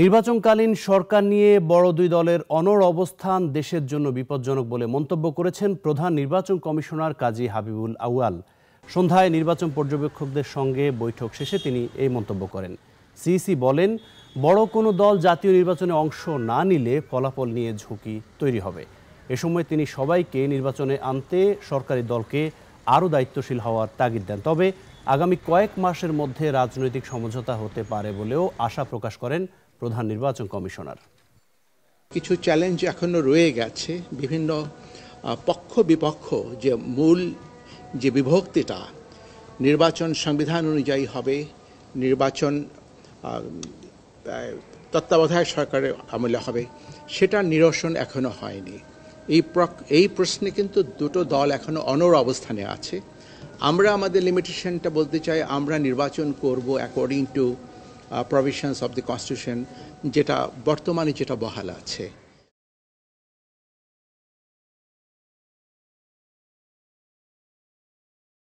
নির্বাচনকালীন সরকার নিয়ে বড় দুই দলের অনর অবস্থান দেশের জন্য বিপজ্জনক বলে মন্তব্য করেছেন প্রধান নির্বাচন কমিশনার কাজী হাবিবুল আউয়াল সন্ধ্যায় নির্বাচন পর্যবেক্ষকদের সঙ্গে বৈঠক শেষে তিনি এই মন্তব্য করেন সিইসি বলেন বড় কোনো দল জাতীয় নির্বাচনে অংশ না নিলে ফলাফল নিয়ে ঝুঁকি তৈরি হবে এ সময় তিনি সবাইকে নির্বাচনে আনতে সরকারি দলকে আরও দায়িত্বশীল হওয়ার তাগিদ দেন তবে আগামী কয়েক মাসের মধ্যে রাজনৈতিক সমঝোতা হতে পারে বলেও আশা প্রকাশ করেন প্রধান নির্বাচন কমিশনার কিছু চ্যালেঞ্জ এখনও রয়ে গেছে বিভিন্ন পক্ষ বিপক্ষ যে মূল যে বিভক্তিটা নির্বাচন সংবিধান অনুযায়ী হবে নির্বাচন তত্ত্বাবধায়ক সরকারের আমলে হবে সেটা নিরসন এখনও হয়নি এই এই প্রশ্নে কিন্তু দুটো দল এখনো অনর অবস্থানে আছে আমরা আমাদের লিমিটেশনটা বলতে চাই আমরা নির্বাচন করব according to provisions of the constitution যেটা বর্তমানে যেটা বহাল আছে